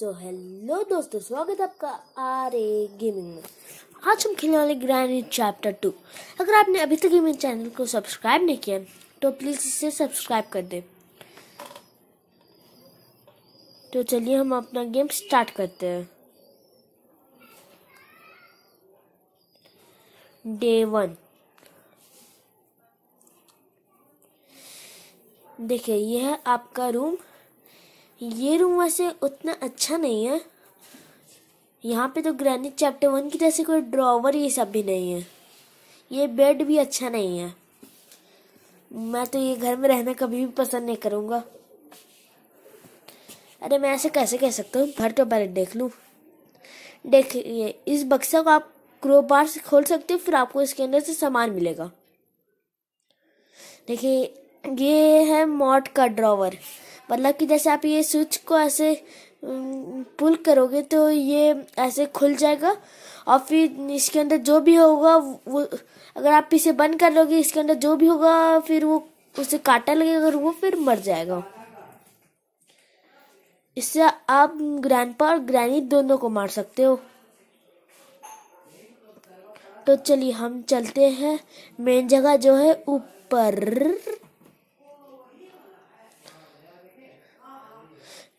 So hello दोस्तों स्वागत है आपका आर ए गेमिंग में आज हम खेलने वाले ग्रैंड चैप्टर टू अगर आपने अभी तक मेरे चैनल को सब्सक्राइब नहीं किया तो प्लीज़ इसे सब्सक्राइब कर दें तो चलिए हम अपना गेम स्टार्ट करते हैं डे वन देखिए यह है आपका रूम ये रूम वैसे उतना अच्छा नहीं है यहाँ पे तो ग्रैनिट चैप्टर वन की जैसे कोई ड्रॉवर ये सब भी नहीं है ये बेड भी अच्छा नहीं है मैं तो ये घर में रहना कभी भी पसंद नहीं करूँगा अरे मैं ऐसे कैसे कह सकता हूँ भर तो पहले देख लूँ ये इस बक्सा को आप क्रोबार से खोल सकते हो फिर आपको इसके अंदर से सामान मिलेगा देखिए ये है मॉट का ड्रॉवर मतलब कि जैसे आप ये स्विच को ऐसे पुल करोगे तो ये ऐसे खुल जाएगा और फिर इसके अंदर जो भी होगा वो अगर आप इसे बंद कर लोगे इसके अंदर जो भी होगा फिर वो उसे काटा लगेगा अगर वो फिर मर जाएगा इससे आप ग्रैंडपा और ग्रैनी दोनों को मार सकते हो तो चलिए हम चलते हैं मेन जगह जो है ऊपर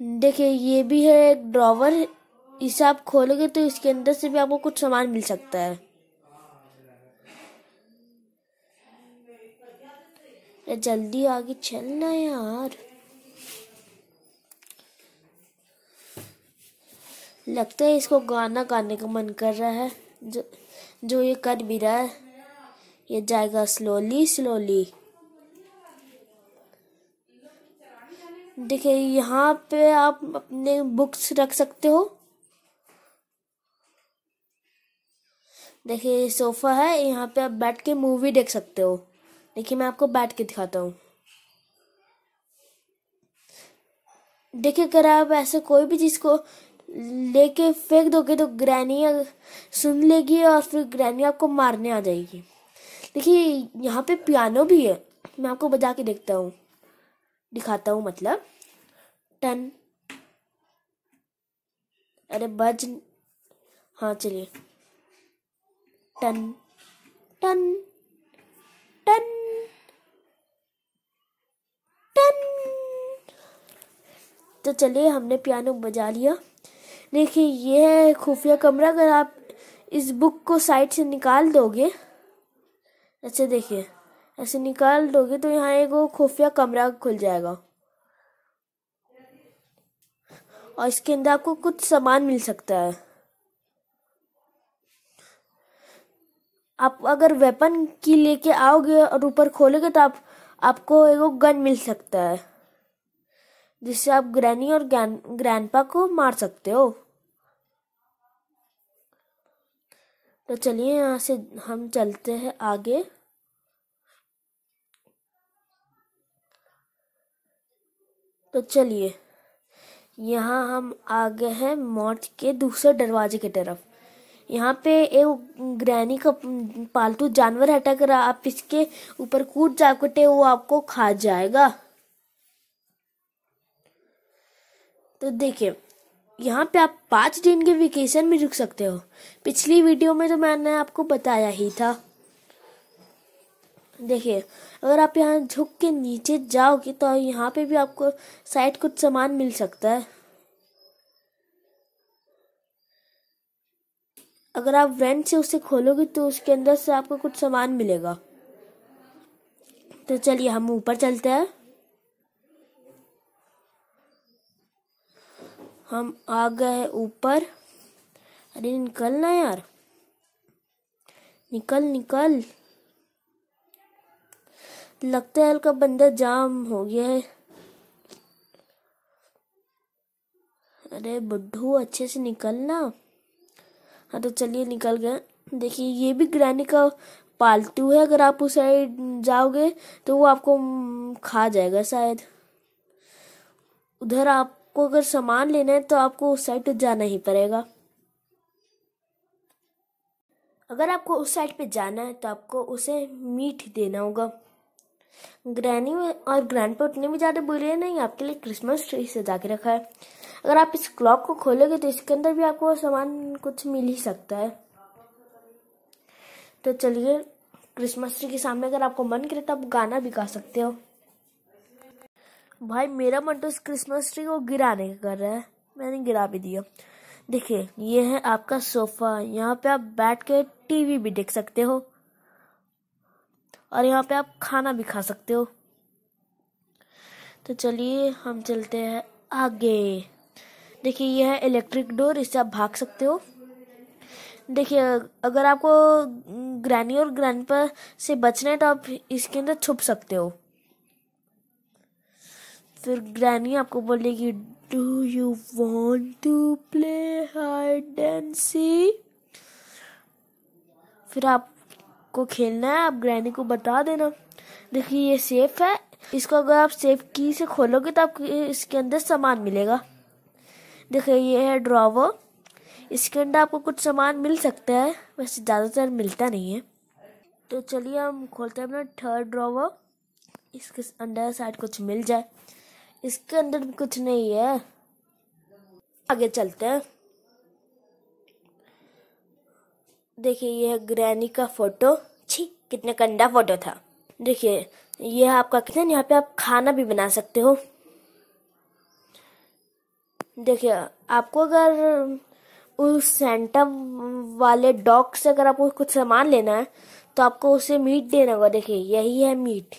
देखिए ये भी है एक ड्रॉवर इसे आप खोलोगे तो इसके अंदर से भी आपको कुछ सामान मिल सकता है जल्दी आगे चलना यार लगता है इसको गाना गाने का मन कर रहा है जो जो ये कर भी रहा है ये जाएगा स्लोली स्लोली देखिए यहाँ पे आप अपने बुक्स रख सकते हो देखिए ये सोफ़ा है यहाँ पे आप बैठ के मूवी देख सकते हो देखिए मैं आपको बैठ के दिखाता हूँ देखिए अगर आप ऐसे कोई भी चीज़ को लेके फेंक दोगे तो ग्रैनी सुन लेगी और फिर ग्रैनी आपको मारने आ जाएगी देखिए यहाँ पे पियानो भी है मैं आपको बजा के देखता हूँ दिखाता हूँ मतलब टन अरे बज हाँ चलिए टन टन टन टन तो चलिए हमने पियानो बजा लिया देखिए ये है खुफिया कमरा अगर आप इस बुक को साइड से निकाल दोगे अच्छा देखिए ऐसे निकाल दोगे तो यहाँ एक वो खुफिया कमरा खुल जाएगा और इसके अंदर आपको कुछ सामान मिल सकता है आप अगर वेपन की लेके आओगे और ऊपर खोलोगे तो आप आपको एगो गन मिल सकता है जिससे आप ग्रैनी और ग्रैंडपा को मार सकते हो तो चलिए यहाँ से हम चलते हैं आगे तो चलिए यहाँ हम आ गए हैं मौत के दूसरे दरवाजे की तरफ यहाँ पे एक ग्रैनी का पालतू जानवर अटक रहा आप इसके ऊपर कूद जाकटे वो आपको खा जाएगा तो देखिए यहाँ पे आप पाँच दिन के वेकेशन में रुक सकते हो पिछली वीडियो में तो मैंने आपको बताया ही था देखिए अगर आप यहाँ झुक के नीचे जाओगे तो यहाँ पे भी आपको साइड कुछ सामान मिल सकता है अगर आप वेंट से उसे खोलोगे तो उसके अंदर से आपको कुछ सामान मिलेगा तो चलिए हम ऊपर चलते हैं हम आ गए ऊपर अरे निकलना यार निकल निकल लगता है हल्का बंदा जाम हो गया है अरे बुड्ढू अच्छे से निकलना हाँ तो चलिए निकल गए देखिए ये भी ग्रैनी का पालतू है अगर आप उस साइड जाओगे तो वो आपको खा जाएगा शायद उधर आपको अगर सामान लेना है तो आपको उस साइड तो जाना ही पड़ेगा अगर आपको उस साइड पे जाना है तो आपको उसे मीट देना होगा ग्रैनी और ग्रैंडपा उतने भी ज़्यादा बुरे नहीं आपके लिए क्रिसमस ट्री सजा के रखा है अगर आप इस क्लॉक को खोलोगे तो इसके अंदर भी आपको सामान कुछ मिल ही सकता है तो चलिए क्रिसमस ट्री के सामने अगर आपको मन करे तो आप गाना भी गा सकते हो भाई मेरा मन तो इस क्रिसमस ट्री को गिराने का कर रहा है मैंने गिरा भी दिया देखिए ये है आपका सोफ़ा यहाँ पे आप बैठ के टीवी भी देख सकते हो और यहाँ पे आप खाना भी खा सकते हो तो चलिए हम चलते हैं आगे देखिए यह है इलेक्ट्रिक डोर इससे आप भाग सकते हो देखिए अगर आपको ग्रैनी और पर से बचना है तो आप इसके अंदर छुप सकते हो फिर ग्रैनी आपको बोलेगी do you want to play hide and seek फिर आप आपको खेलना है आप ग्रैनी को बता देना देखिए ये सेफ है इसको अगर आप सेफ की से खोलोगे तो आपको इसके अंदर सामान मिलेगा देखिए ये है ड्रावर इसके अंदर आपको कुछ सामान मिल सकता है वैसे ज़्यादातर मिलता नहीं है तो चलिए हम खोलते हैं अपना थर्ड ड्रावर इसके अंदर साइड कुछ मिल जाए इसके अंदर भी कुछ नहीं है आगे चलते हैं देखिए यह ग्रैनी का फोटो छी कितना कंडा फोटो था देखिए यह आपका किचन यहाँ पे आप खाना भी बना सकते हो देखिए आपको अगर उस सेंटा वाले डॉग से अगर आपको कुछ सामान लेना है तो आपको उसे मीट देना होगा देखिए यही है मीट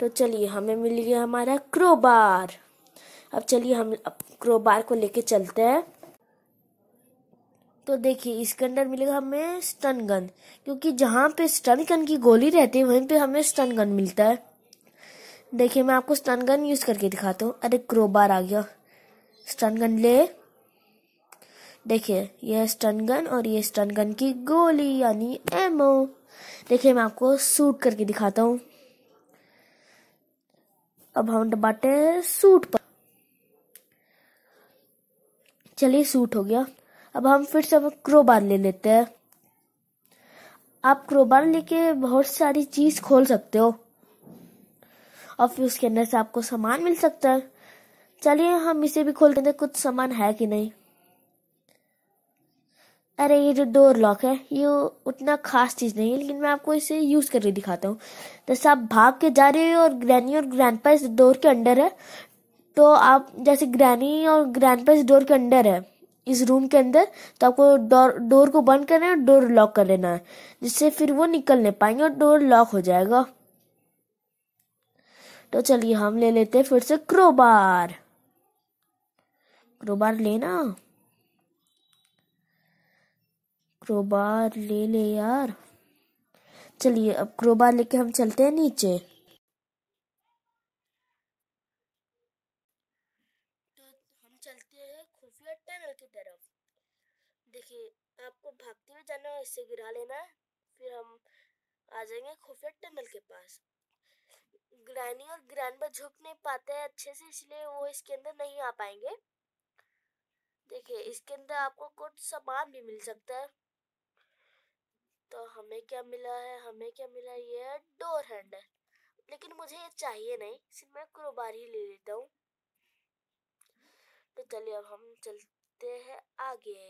तो चलिए हमें मिल गया हमारा क्रोबार अब चलिए हम क्रोबार को लेके चलते हैं तो देखिए इसके अंदर मिलेगा हमें स्टन गन क्योंकि जहाँ पे स्टन गन की गोली रहती है वहीं पे हमें स्टन गन मिलता है देखिए मैं आपको स्टन गन यूज़ करके दिखाता हूँ अरे क्रोबार आ गया स्टन गन ले देखिए यह स्टन गन और ये स्टन गन की गोली यानी एमओ देखिए मैं आपको सूट करके दिखाता हूँ अब हम दबाते हैं सूट पर चलिए सूट हो गया अब हम फिर से क्रोबार ले लेते हैं आप क्रोबार लेके बहुत सारी चीज खोल सकते हो और फिर उसके अंदर से आपको सामान मिल सकता है चलिए हम इसे भी खोलते हैं कुछ सामान है कि नहीं अरे ये जो डोर लॉक है ये उतना खास चीज़ नहीं है लेकिन मैं आपको इसे यूज़ करके दिखाता हूँ जैसे आप भाग के जा रहे हो और ग्रैनी और ग्रैंडपा इस डोर के अंडर है तो आप जैसे ग्रैनी और ग्रैंडपा इस डोर के अंडर है इस रूम के अंदर तो आपको डोर डोर को बंद करना है और डोर लॉक कर लेना है जिससे फिर वो निकल नहीं पाएंगे और डोर लॉक हो जाएगा तो चलिए हम ले लेते हैं फिर से क्रोबार क्रोबार लेना क्रोबार ले ले यार चलिए अब क्रोबार लेके हम चलते हैं नीचे आपको भागते हुए जाना है इसे गिरा लेना है फिर हम आ जाएंगे खुफिया टनल के पास ग्रैनी और ग्रानबा झुक नहीं पाते हैं अच्छे से इसलिए वो इसके अंदर नहीं आ पाएंगे देखिए इसके अंदर आपको कुछ सामान भी मिल सकता है तो हमें क्या मिला है हमें क्या मिला ये है डोर हैंडल लेकिन मुझे ये चाहिए नहीं सिर्फ मैं क्रोबार ही ले लेता हूँ तो चलिए अब हम चलते हैं आगे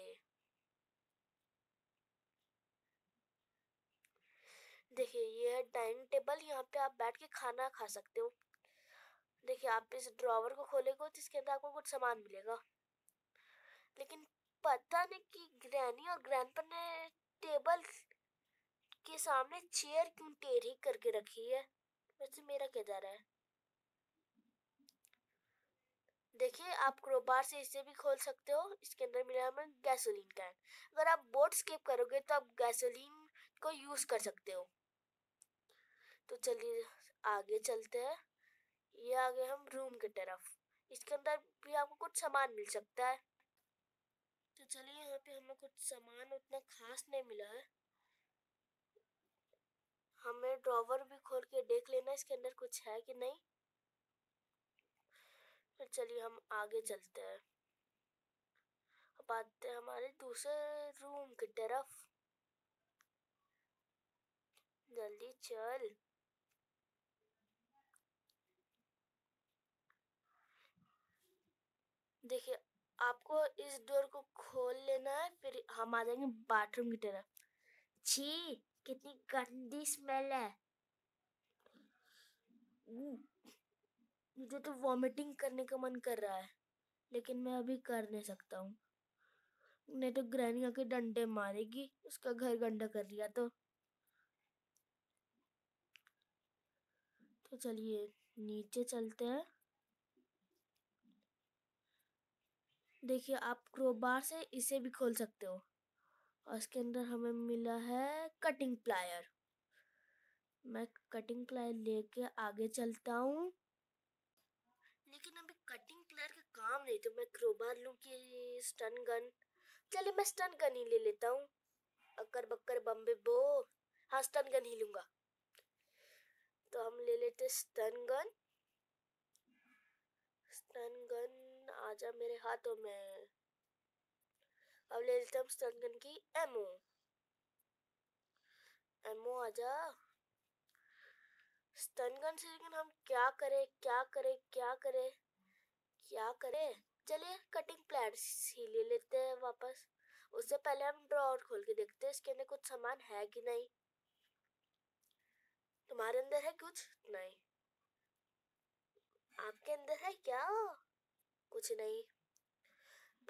देखिए ये है डाइनिंग टेबल यहाँ पे आप बैठ के खाना खा सकते हो देखिए आप इस ड्रॉवर को खोलेगे तो इसके अंदर आपको कुछ सामान मिलेगा लेकिन पता नहीं कि ग्रैनी और ग्रैंडपा ने टेबल के सामने चेयर क्यों टेढ़ी करके रखी है वैसे मेरा क्या जा रहा है देखिए आप क्रोबार से इसे भी खोल सकते हो इसके अंदर मिला हमें गैसोलीन कैन अगर आप बोट स्किप करोगे तो आप गैसोलीन को यूज कर सकते हो तो चलिए आगे चलते हैं ये आ गए हम रूम की तरफ इसके अंदर भी आपको कुछ सामान मिल सकता है तो चलिए यहाँ पे हमें कुछ सामान उतना खास नहीं मिला है हमें ड्रॉवर भी खोल के देख लेना इसके अंदर कुछ है कि नहीं फिर तो चलिए हम आगे चलते हैं अब आते हैं हमारे दूसरे रूम की तरफ जल्दी चल देखिए आपको इस डोर को खोल लेना है फिर हम आ जाएंगे बाथरूम की तरफ छी कितनी गंदी स्मेल है मुझे तो वॉमिटिंग करने का मन कर रहा है लेकिन मैं अभी कर नहीं सकता हूँ नहीं तो ग्रहणी आके डंडे मारेगी उसका घर गंदा कर दिया तो तो चलिए नीचे चलते हैं देखिए आप क्रोबार से इसे भी खोल सकते हो और इसके अंदर हमें मिला है कटिंग प्लायर मैं कटिंग प्लायर लेके आगे चलता हूँ लेकिन अभी कटिंग प्लायर का काम नहीं तो मैं क्रोबार लूँ कि स्टन गन चलिए मैं स्टन गन ही ले लेता हूँ अक्कर बक्कर बम्बे बो हाँ स्टन गन ही लूँगा तो हम ले लेते स्टन गन स्टन गन आजा मेरे हाथों में अब ले लेते हम गन की एमओ एमओ आजा स्टनगन से लेकिन हम क्या करें क्या करें क्या करें क्या करें चलिए कटिंग प्लान्स ही ले लेते हैं वापस उससे पहले हम ड्रॉर खोल के देखते हैं इसके अंदर कुछ सामान है कि नहीं तुम्हारे अंदर है कुछ नहीं आपके अंदर है क्या कुछ नहीं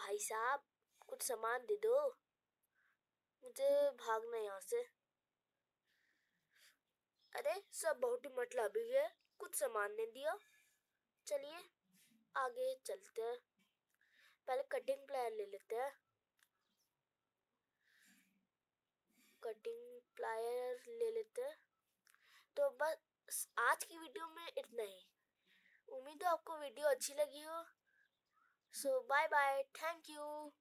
भाई साहब कुछ सामान दे दो मुझे भागना यहाँ से अरे सब बहुत ही मतलब है कुछ सामान नहीं दिया चलिए आगे चलते हैं पहले कटिंग प्लायर ले लेते हैं कटिंग प्लायर ले लेते हैं तो बस आज की वीडियो में इतना ही उम्मीद है आपको वीडियो अच्छी लगी हो So bye bye. Thank you.